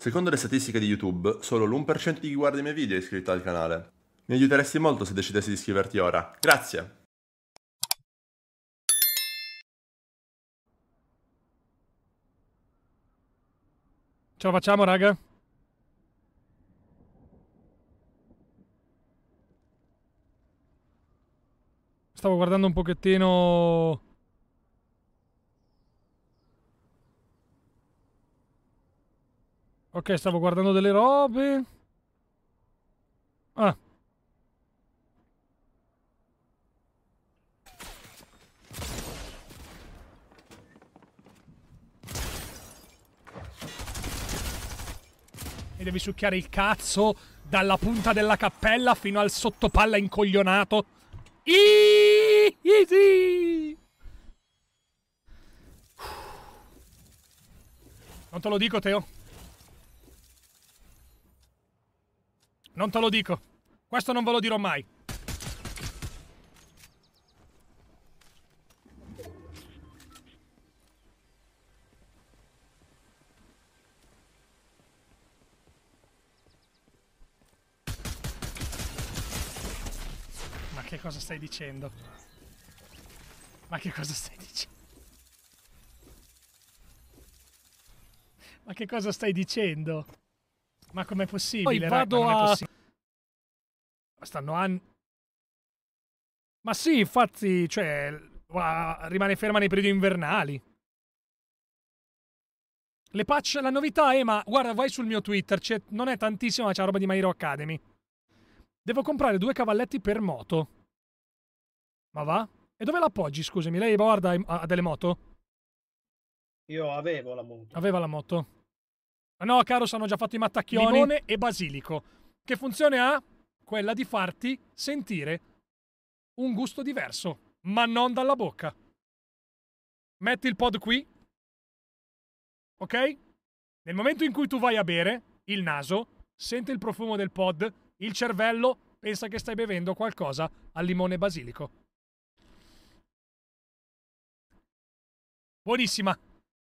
Secondo le statistiche di YouTube, solo l'1% di chi guarda i miei video è iscritto al canale. Mi aiuteresti molto se decidessi di iscriverti ora. Grazie! Ce la facciamo, raga? Stavo guardando un pochettino Ok, stavo guardando delle robe. Ah. E devi succhiare il cazzo dalla punta della cappella fino al sottopalla incoglionato. Easy! Non te lo dico, Teo. Non te lo dico. Questo non ve lo dirò mai. Ma che cosa stai dicendo? Ma che cosa stai dicendo? Ma che cosa stai dicendo? Ma com'è possibile? Poi vado raga, a stanno anni... Ma sì, infatti, cioè, rimane ferma nei periodi invernali. Le patch, la novità è, ma guarda, vai sul mio Twitter, c'è, non è tantissima, ma c'è roba di My Hero Academy. Devo comprare due cavalletti per moto. Ma va? E dove l'appoggi, scusami? Lei guarda ha delle moto? Io avevo la moto. Aveva la moto. No, caro, sono già fatto i mattacchioni. Limone e basilico. Che funzione ha? quella di farti sentire un gusto diverso, ma non dalla bocca. Metti il pod qui, ok? Nel momento in cui tu vai a bere, il naso sente il profumo del pod, il cervello pensa che stai bevendo qualcosa al limone basilico. Buonissima,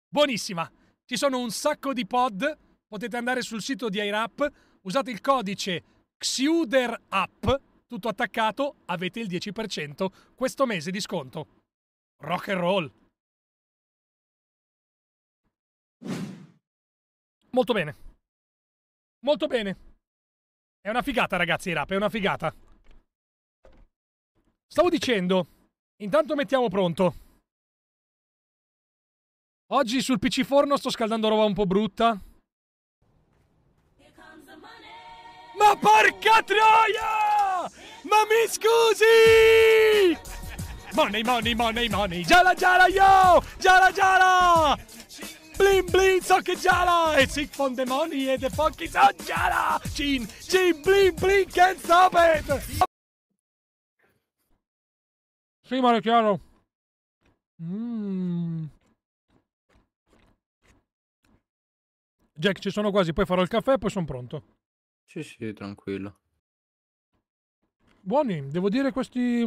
buonissima. Ci sono un sacco di pod, potete andare sul sito di iRap, usate il codice Xuder App, tutto attaccato, avete il 10% questo mese di sconto. Rock and roll. Molto bene. Molto bene. È una figata, ragazzi, i rap, è una figata. Stavo dicendo, intanto mettiamo pronto. Oggi sul PC forno sto scaldando roba un po' brutta. Ma porca troia! Ma mi scusi! Money, money, money, money! Giala, giala, yo! Giala, giala! Blin, blin, che giala! E sick from the money e the fucking so giala! Cin, cin, blin, blin, can't stop it! Sì, male chiaro. Mm. Jack, ci sono quasi, poi farò il caffè e poi sono pronto. Sì, sì, tranquillo. Buoni, devo dire questi...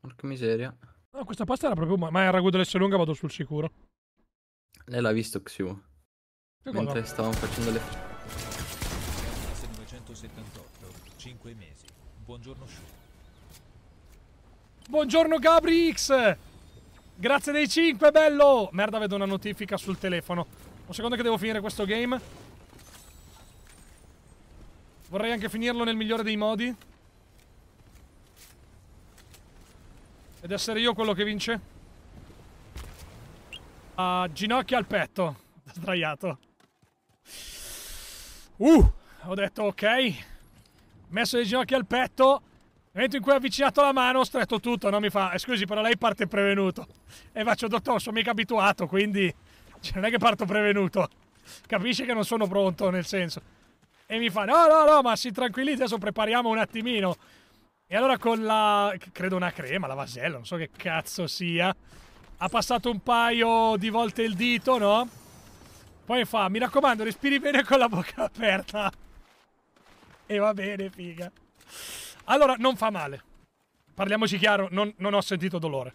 Porca miseria. No, questa pasta era proprio... Ma è il ragù lunga, vado sul sicuro. Lei l'ha visto Xiu. Che Mentre stavamo facendo le... 1978, 5 mesi. Buongiorno Shu. Buongiorno Gabrix! Grazie dei 5, bello! Merda, vedo una notifica sul telefono. Un secondo che devo finire questo game. Vorrei anche finirlo nel migliore dei modi. Ed essere io quello che vince. A uh, ginocchia al petto. Sdraiato. Uh, ho detto ok. Messo le ginocchia al petto. Nel momento in cui ho avvicinato la mano ho stretto tutto, no? Mi fa, eh, scusi, però lei parte prevenuto. E faccio, dottor, sono mica abituato, quindi... Cioè, non è che parto prevenuto. Capisce che non sono pronto, nel senso e mi fa no no no ma si tranquillizza adesso prepariamo un attimino e allora con la credo una crema la vasella non so che cazzo sia ha passato un paio di volte il dito no poi fa mi raccomando respiri bene con la bocca aperta e va bene figa allora non fa male parliamoci chiaro non, non ho sentito dolore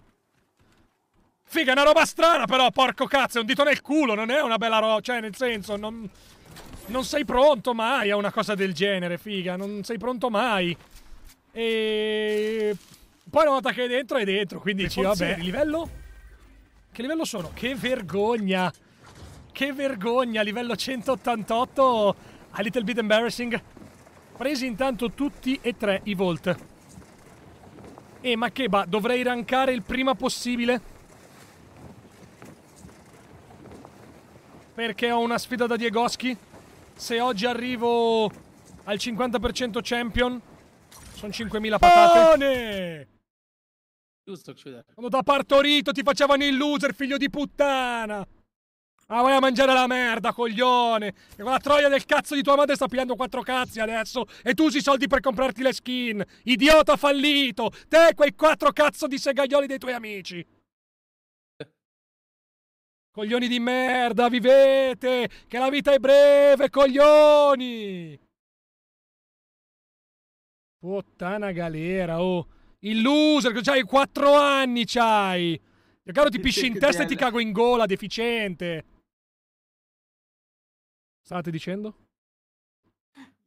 Figa, è una roba strana però, porco cazzo, è un dito nel culo, non è una bella roba, cioè nel senso, non... Non sei pronto mai a una cosa del genere, figa. Non sei pronto mai. E... Poi una volta che è dentro, è dentro. Quindi ci vabbè, livello... Che livello sono? Che vergogna! Che vergogna! Livello 188, a little bit embarrassing. Presi intanto tutti e tre i Volt. E eh, ma che ba, dovrei rankare il prima possibile? perché ho una sfida da Diegoschi. Se oggi arrivo al 50% champion, sono 5.000 patate. Giusto, chiudere. Quando da partorito ti facevano il loser, figlio di puttana. Ah, vai a mangiare la merda, coglione! E con la troia del cazzo di tua madre sta pigliando quattro cazzi adesso! E tu usi i soldi per comprarti le skin! Idiota fallito! Te e quei quattro cazzo di segaglioli dei tuoi amici! Coglioni di merda, vivete! Che la vita è breve, coglioni! Puttana galera, oh! Il loser, che c'hai 4 anni, c'hai! Io ti pisci in testa e ti cago in gola, deficiente! Stavate dicendo?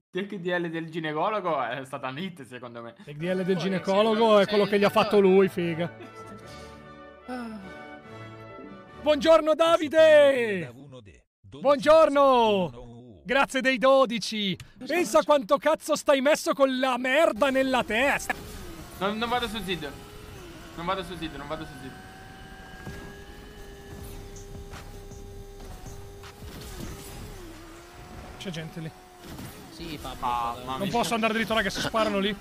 TechDL del ginecologo è stata un hit, secondo me. TechDL del eh, ginecologo è quello che gli ha fatto lui, figa. Buongiorno Davide! Buongiorno! Grazie dei 12! Pensa quanto cazzo stai messo con la merda nella testa! Non, non vado su Zid. Non vado su Zid, non vado su Zid. C'è gente lì. Sì, Pablo. Ah, non posso andare dritto, raga, si sparano lì.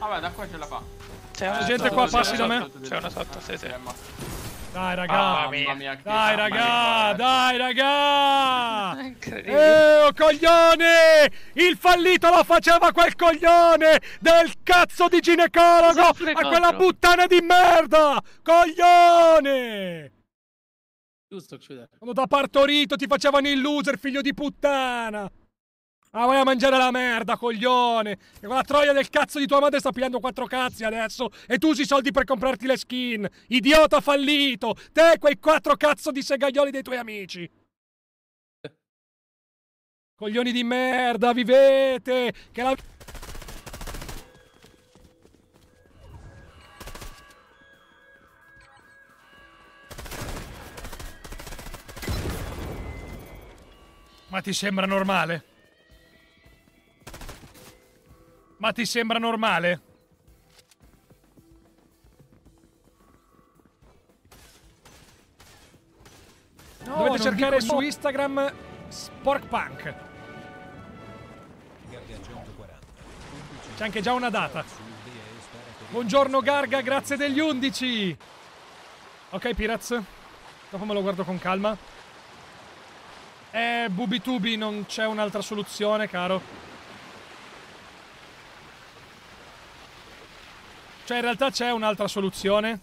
Vabbè, da qua ce la fa. C'è eh, gente qua, passi da me. C'è una sotto, sì, sì. Eh, dai raga, oh, mia. dai, raga dai raga, Eeeh, coglione! Il fallito lo faceva quel coglione del cazzo di ginecologo a quella puttana di merda! Coglione! Giusto, Quando da partorito ti facevano il loser, figlio di puttana! Ah, vai a mangiare la merda, coglione! Che quella troia del cazzo di tua madre sta pigliando quattro cazzi adesso e tu usi i soldi per comprarti le skin! Idiota fallito! Te e quei quattro cazzo di segaglioli dei tuoi amici! Coglioni di merda, vivete! Che la... Ma ti sembra normale? Ma ti sembra normale? No, Dovete cercare su Instagram Sporkpunk. C'è anche già una data. Buongiorno Garga, grazie degli 11. Ok Piraz, dopo me lo guardo con calma. Eh, Bubitubi, non c'è un'altra soluzione, caro. Cioè in realtà c'è un'altra soluzione.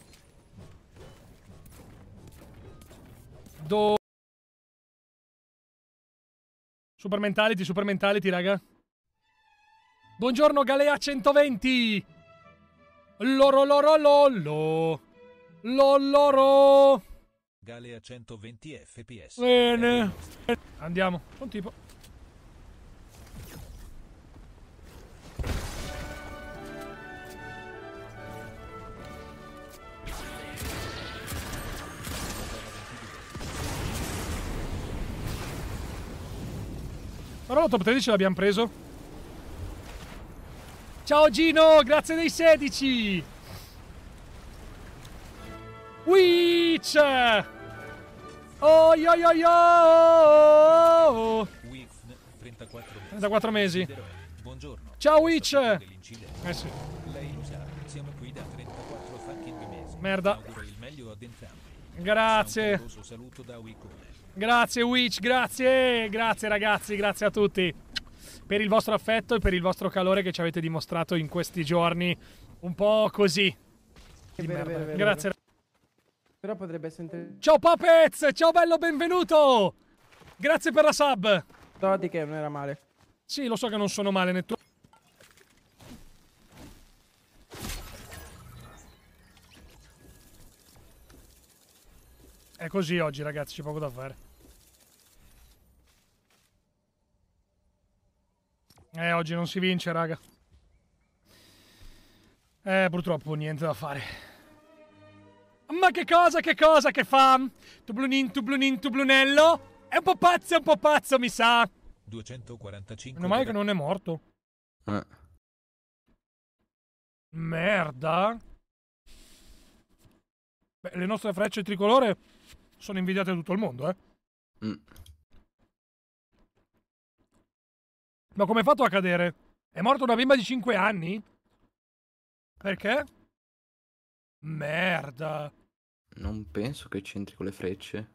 Do... Super mentality, super mentality, raga. Buongiorno Galea 120! Loro loro lollo! Lolloro! Galea 120 fps. Bene. Andiamo. Un tipo. Però la top 13 l'abbiamo preso. Ciao Gino, grazie dei 16. Witch! Oh, yo, yo, yo! 34 mesi. Buongiorno. Ciao Witch! Eh sì. Lei siamo qui da 34 fucking mesi. Merda. Grazie. Grazie Witch, grazie, grazie ragazzi, grazie a tutti per il vostro affetto e per il vostro calore che ci avete dimostrato in questi giorni. Un po' così. Bene, bene, bene, grazie. Però potrebbe essere Ciao Papez, ciao bello, benvenuto. Grazie per la sub. No, che non era male. Sì, lo so che non sono male, né tu così oggi, ragazzi, c'è poco da fare. Eh, oggi non si vince, raga. Eh, purtroppo niente da fare. Ma che cosa, che cosa che fa? Tublunin, tublunin, tublunello. È un po' pazzo, è un po' pazzo, mi sa. 245. Meno male che non è morto. Eh. Merda. Beh, le nostre frecce tricolore sono invidiate da tutto il mondo, eh. Mm. Ma come è fatto a cadere? È morta una bimba di 5 anni? Perché? Merda. Non penso che c'entri con le frecce.